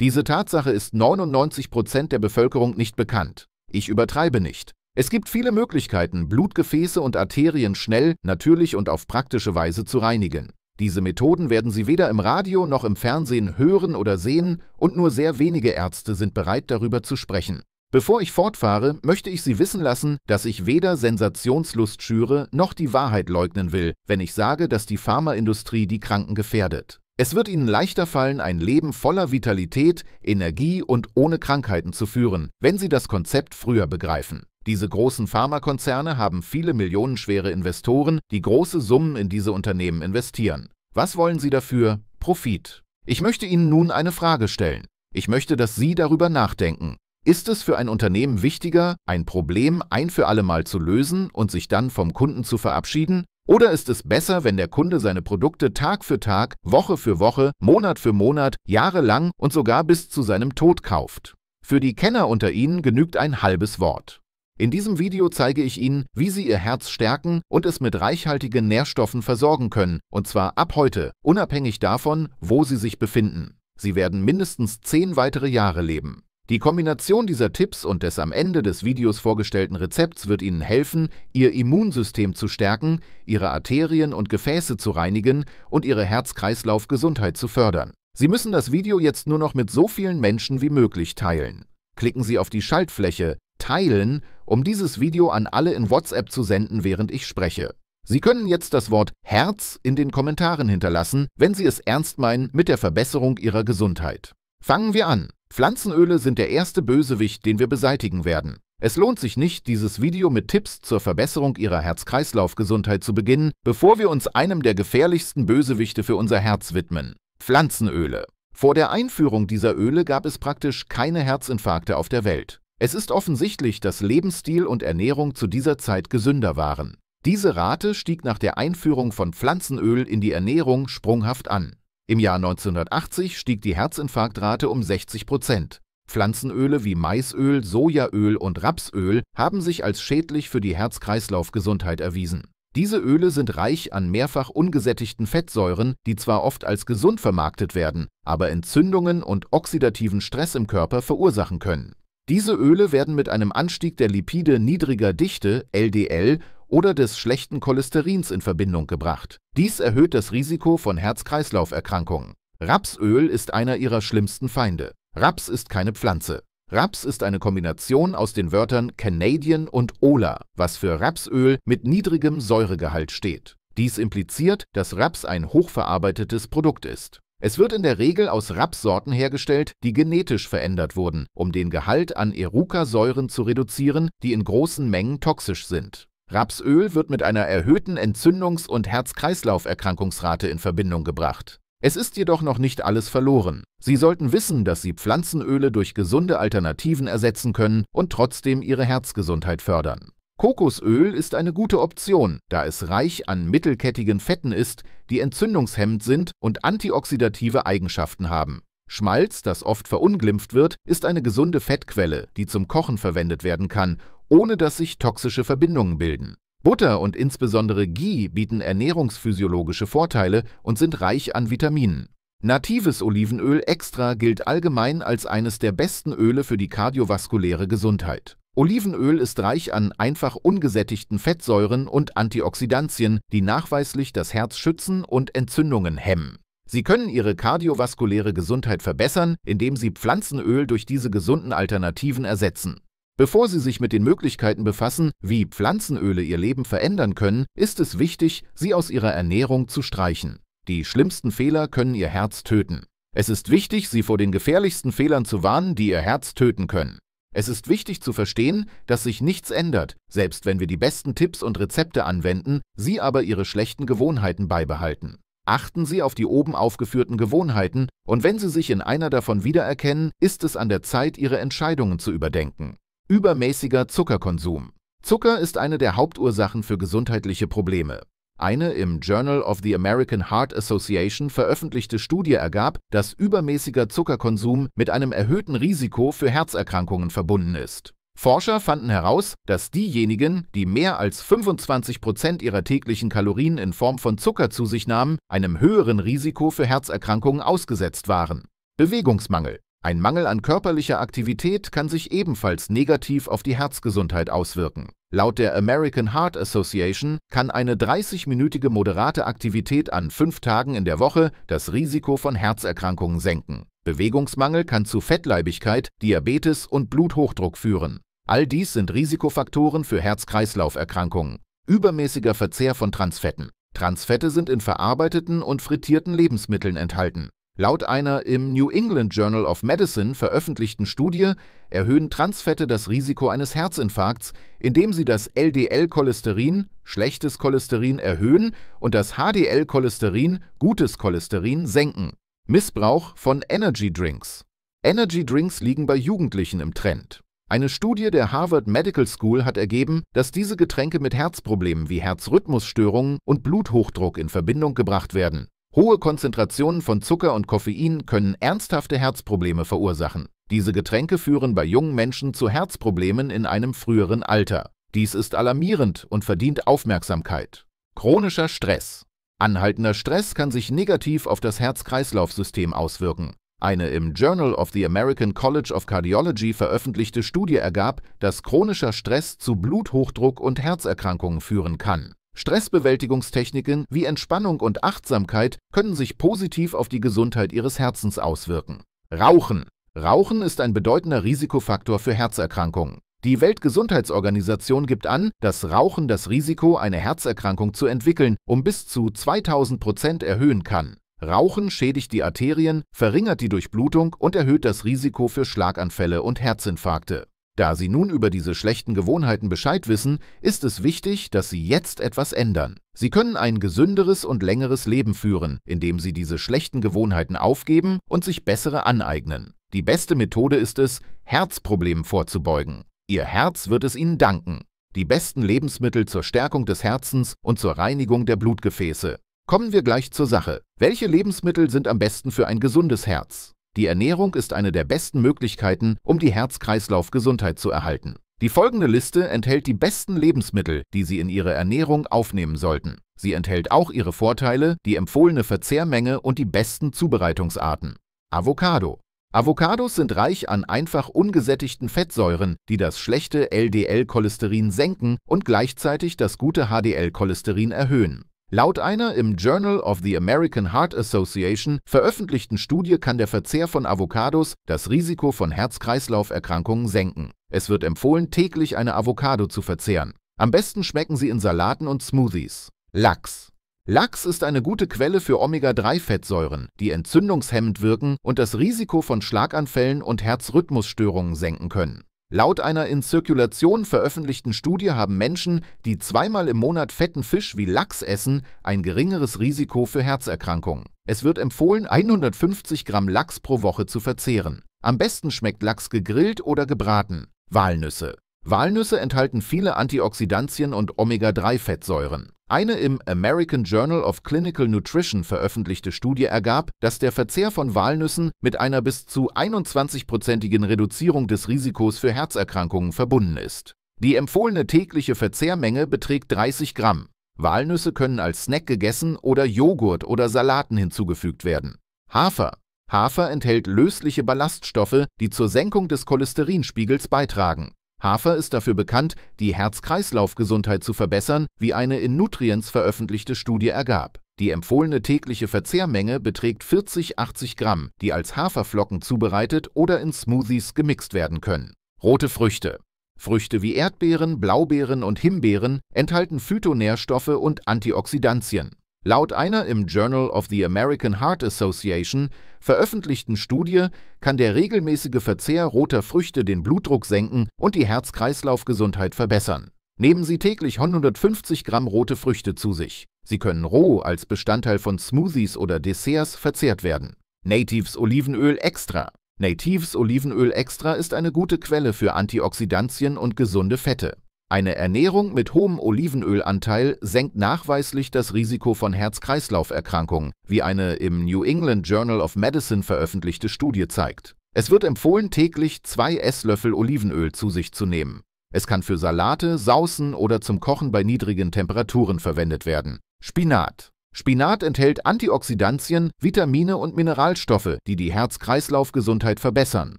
Diese Tatsache ist 99 Prozent der Bevölkerung nicht bekannt. Ich übertreibe nicht. Es gibt viele Möglichkeiten, Blutgefäße und Arterien schnell, natürlich und auf praktische Weise zu reinigen. Diese Methoden werden Sie weder im Radio noch im Fernsehen hören oder sehen und nur sehr wenige Ärzte sind bereit, darüber zu sprechen. Bevor ich fortfahre, möchte ich Sie wissen lassen, dass ich weder Sensationslust schüre noch die Wahrheit leugnen will, wenn ich sage, dass die Pharmaindustrie die Kranken gefährdet. Es wird Ihnen leichter fallen, ein Leben voller Vitalität, Energie und ohne Krankheiten zu führen, wenn Sie das Konzept früher begreifen. Diese großen Pharmakonzerne haben viele millionenschwere Investoren, die große Summen in diese Unternehmen investieren. Was wollen Sie dafür? Profit. Ich möchte Ihnen nun eine Frage stellen. Ich möchte, dass Sie darüber nachdenken. Ist es für ein Unternehmen wichtiger, ein Problem ein für allemal zu lösen und sich dann vom Kunden zu verabschieden, oder ist es besser, wenn der Kunde seine Produkte Tag für Tag, Woche für Woche, Monat für Monat, jahrelang und sogar bis zu seinem Tod kauft? Für die Kenner unter Ihnen genügt ein halbes Wort. In diesem Video zeige ich Ihnen, wie Sie Ihr Herz stärken und es mit reichhaltigen Nährstoffen versorgen können, und zwar ab heute, unabhängig davon, wo Sie sich befinden. Sie werden mindestens zehn weitere Jahre leben. Die Kombination dieser Tipps und des am Ende des Videos vorgestellten Rezepts wird Ihnen helfen, Ihr Immunsystem zu stärken, Ihre Arterien und Gefäße zu reinigen und Ihre Herz-Kreislauf-Gesundheit zu fördern. Sie müssen das Video jetzt nur noch mit so vielen Menschen wie möglich teilen. Klicken Sie auf die Schaltfläche Teilen, um dieses Video an alle in WhatsApp zu senden, während ich spreche. Sie können jetzt das Wort Herz in den Kommentaren hinterlassen, wenn Sie es ernst meinen mit der Verbesserung Ihrer Gesundheit. Fangen wir an. Pflanzenöle sind der erste Bösewicht, den wir beseitigen werden. Es lohnt sich nicht, dieses Video mit Tipps zur Verbesserung Ihrer Herz-Kreislauf-Gesundheit zu beginnen, bevor wir uns einem der gefährlichsten Bösewichte für unser Herz widmen. Pflanzenöle. Vor der Einführung dieser Öle gab es praktisch keine Herzinfarkte auf der Welt. Es ist offensichtlich, dass Lebensstil und Ernährung zu dieser Zeit gesünder waren. Diese Rate stieg nach der Einführung von Pflanzenöl in die Ernährung sprunghaft an. Im Jahr 1980 stieg die Herzinfarktrate um 60 Prozent. Pflanzenöle wie Maisöl, Sojaöl und Rapsöl haben sich als schädlich für die Herz-Kreislauf-Gesundheit erwiesen. Diese Öle sind reich an mehrfach ungesättigten Fettsäuren, die zwar oft als gesund vermarktet werden, aber Entzündungen und oxidativen Stress im Körper verursachen können. Diese Öle werden mit einem Anstieg der Lipide niedriger Dichte, LDL, oder des schlechten Cholesterins in Verbindung gebracht. Dies erhöht das Risiko von Herz-Kreislauf-Erkrankungen. Rapsöl ist einer ihrer schlimmsten Feinde. Raps ist keine Pflanze. Raps ist eine Kombination aus den Wörtern Canadian und Ola, was für Rapsöl mit niedrigem Säuregehalt steht. Dies impliziert, dass Raps ein hochverarbeitetes Produkt ist. Es wird in der Regel aus Rapssorten hergestellt, die genetisch verändert wurden, um den Gehalt an Eruca-Säuren zu reduzieren, die in großen Mengen toxisch sind. Rapsöl wird mit einer erhöhten Entzündungs- und Herz-Kreislauf-Erkrankungsrate in Verbindung gebracht. Es ist jedoch noch nicht alles verloren. Sie sollten wissen, dass Sie Pflanzenöle durch gesunde Alternativen ersetzen können und trotzdem Ihre Herzgesundheit fördern. Kokosöl ist eine gute Option, da es reich an mittelkettigen Fetten ist, die entzündungshemmend sind und antioxidative Eigenschaften haben. Schmalz, das oft verunglimpft wird, ist eine gesunde Fettquelle, die zum Kochen verwendet werden kann ohne dass sich toxische Verbindungen bilden. Butter und insbesondere Ghee bieten ernährungsphysiologische Vorteile und sind reich an Vitaminen. Natives Olivenöl extra gilt allgemein als eines der besten Öle für die kardiovaskuläre Gesundheit. Olivenöl ist reich an einfach ungesättigten Fettsäuren und Antioxidantien, die nachweislich das Herz schützen und Entzündungen hemmen. Sie können Ihre kardiovaskuläre Gesundheit verbessern, indem Sie Pflanzenöl durch diese gesunden Alternativen ersetzen. Bevor Sie sich mit den Möglichkeiten befassen, wie Pflanzenöle Ihr Leben verändern können, ist es wichtig, sie aus Ihrer Ernährung zu streichen. Die schlimmsten Fehler können Ihr Herz töten. Es ist wichtig, Sie vor den gefährlichsten Fehlern zu warnen, die Ihr Herz töten können. Es ist wichtig zu verstehen, dass sich nichts ändert, selbst wenn wir die besten Tipps und Rezepte anwenden, Sie aber Ihre schlechten Gewohnheiten beibehalten. Achten Sie auf die oben aufgeführten Gewohnheiten und wenn Sie sich in einer davon wiedererkennen, ist es an der Zeit, Ihre Entscheidungen zu überdenken. Übermäßiger Zuckerkonsum. Zucker ist eine der Hauptursachen für gesundheitliche Probleme. Eine im Journal of the American Heart Association veröffentlichte Studie ergab, dass übermäßiger Zuckerkonsum mit einem erhöhten Risiko für Herzerkrankungen verbunden ist. Forscher fanden heraus, dass diejenigen, die mehr als 25 Prozent ihrer täglichen Kalorien in Form von Zucker zu sich nahmen, einem höheren Risiko für Herzerkrankungen ausgesetzt waren. Bewegungsmangel. Ein Mangel an körperlicher Aktivität kann sich ebenfalls negativ auf die Herzgesundheit auswirken. Laut der American Heart Association kann eine 30-minütige moderate Aktivität an fünf Tagen in der Woche das Risiko von Herzerkrankungen senken. Bewegungsmangel kann zu Fettleibigkeit, Diabetes und Bluthochdruck führen. All dies sind Risikofaktoren für Herz-Kreislauf-Erkrankungen. Übermäßiger Verzehr von Transfetten. Transfette sind in verarbeiteten und frittierten Lebensmitteln enthalten. Laut einer im New England Journal of Medicine veröffentlichten Studie erhöhen Transfette das Risiko eines Herzinfarkts, indem sie das LDL-Cholesterin, schlechtes Cholesterin, erhöhen und das HDL-Cholesterin, gutes Cholesterin, senken. Missbrauch von Energy Drinks. Energy Drinks liegen bei Jugendlichen im Trend. Eine Studie der Harvard Medical School hat ergeben, dass diese Getränke mit Herzproblemen wie Herzrhythmusstörungen und Bluthochdruck in Verbindung gebracht werden. Hohe Konzentrationen von Zucker und Koffein können ernsthafte Herzprobleme verursachen. Diese Getränke führen bei jungen Menschen zu Herzproblemen in einem früheren Alter. Dies ist alarmierend und verdient Aufmerksamkeit. Chronischer Stress Anhaltender Stress kann sich negativ auf das Herz-Kreislauf-System auswirken. Eine im Journal of the American College of Cardiology veröffentlichte Studie ergab, dass chronischer Stress zu Bluthochdruck und Herzerkrankungen führen kann. Stressbewältigungstechniken wie Entspannung und Achtsamkeit können sich positiv auf die Gesundheit Ihres Herzens auswirken. Rauchen. Rauchen ist ein bedeutender Risikofaktor für Herzerkrankungen. Die Weltgesundheitsorganisation gibt an, dass Rauchen das Risiko, eine Herzerkrankung zu entwickeln, um bis zu 2000 Prozent erhöhen kann. Rauchen schädigt die Arterien, verringert die Durchblutung und erhöht das Risiko für Schlaganfälle und Herzinfarkte. Da Sie nun über diese schlechten Gewohnheiten Bescheid wissen, ist es wichtig, dass Sie jetzt etwas ändern. Sie können ein gesünderes und längeres Leben führen, indem Sie diese schlechten Gewohnheiten aufgeben und sich bessere aneignen. Die beste Methode ist es, Herzproblemen vorzubeugen. Ihr Herz wird es Ihnen danken. Die besten Lebensmittel zur Stärkung des Herzens und zur Reinigung der Blutgefäße. Kommen wir gleich zur Sache. Welche Lebensmittel sind am besten für ein gesundes Herz? Die Ernährung ist eine der besten Möglichkeiten, um die Herz-Kreislauf-Gesundheit zu erhalten. Die folgende Liste enthält die besten Lebensmittel, die Sie in Ihre Ernährung aufnehmen sollten. Sie enthält auch ihre Vorteile, die empfohlene Verzehrmenge und die besten Zubereitungsarten. Avocado. Avocados sind reich an einfach ungesättigten Fettsäuren, die das schlechte LDL-Cholesterin senken und gleichzeitig das gute HDL-Cholesterin erhöhen. Laut einer im Journal of the American Heart Association veröffentlichten Studie kann der Verzehr von Avocados das Risiko von Herz-Kreislauf-Erkrankungen senken. Es wird empfohlen, täglich eine Avocado zu verzehren. Am besten schmecken sie in Salaten und Smoothies. Lachs. Lachs ist eine gute Quelle für Omega-3-Fettsäuren, die entzündungshemmend wirken und das Risiko von Schlaganfällen und Herzrhythmusstörungen senken können. Laut einer in Zirkulation veröffentlichten Studie haben Menschen, die zweimal im Monat fetten Fisch wie Lachs essen, ein geringeres Risiko für Herzerkrankungen. Es wird empfohlen, 150 Gramm Lachs pro Woche zu verzehren. Am besten schmeckt Lachs gegrillt oder gebraten. Walnüsse. Walnüsse enthalten viele Antioxidantien und Omega-3-Fettsäuren. Eine im American Journal of Clinical Nutrition veröffentlichte Studie ergab, dass der Verzehr von Walnüssen mit einer bis zu 21-prozentigen Reduzierung des Risikos für Herzerkrankungen verbunden ist. Die empfohlene tägliche Verzehrmenge beträgt 30 Gramm. Walnüsse können als Snack gegessen oder Joghurt oder Salaten hinzugefügt werden. Hafer. Hafer enthält lösliche Ballaststoffe, die zur Senkung des Cholesterinspiegels beitragen. Hafer ist dafür bekannt, die Herz-Kreislauf-Gesundheit zu verbessern, wie eine in Nutrients veröffentlichte Studie ergab. Die empfohlene tägliche Verzehrmenge beträgt 40-80 Gramm, die als Haferflocken zubereitet oder in Smoothies gemixt werden können. Rote Früchte. Früchte wie Erdbeeren, Blaubeeren und Himbeeren enthalten Phytonährstoffe und Antioxidantien. Laut einer im Journal of the American Heart Association veröffentlichten Studie kann der regelmäßige Verzehr roter Früchte den Blutdruck senken und die Herz-Kreislauf-Gesundheit verbessern. Nehmen Sie täglich 150 Gramm rote Früchte zu sich. Sie können roh als Bestandteil von Smoothies oder Desserts verzehrt werden. Natives Olivenöl Extra Natives Olivenöl Extra ist eine gute Quelle für Antioxidantien und gesunde Fette. Eine Ernährung mit hohem Olivenölanteil senkt nachweislich das Risiko von Herz-Kreislauf-Erkrankungen, wie eine im New England Journal of Medicine veröffentlichte Studie zeigt. Es wird empfohlen, täglich zwei Esslöffel Olivenöl zu sich zu nehmen. Es kann für Salate, Saußen oder zum Kochen bei niedrigen Temperaturen verwendet werden. Spinat. Spinat enthält Antioxidantien, Vitamine und Mineralstoffe, die die Herz-Kreislauf-Gesundheit verbessern.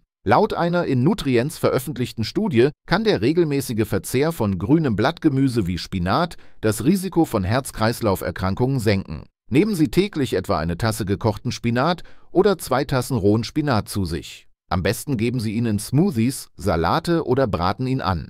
Laut einer in Nutrients veröffentlichten Studie kann der regelmäßige Verzehr von grünem Blattgemüse wie Spinat das Risiko von Herz-Kreislauf-Erkrankungen senken. Nehmen Sie täglich etwa eine Tasse gekochten Spinat oder zwei Tassen rohen Spinat zu sich. Am besten geben Sie ihn in Smoothies, Salate oder braten ihn an.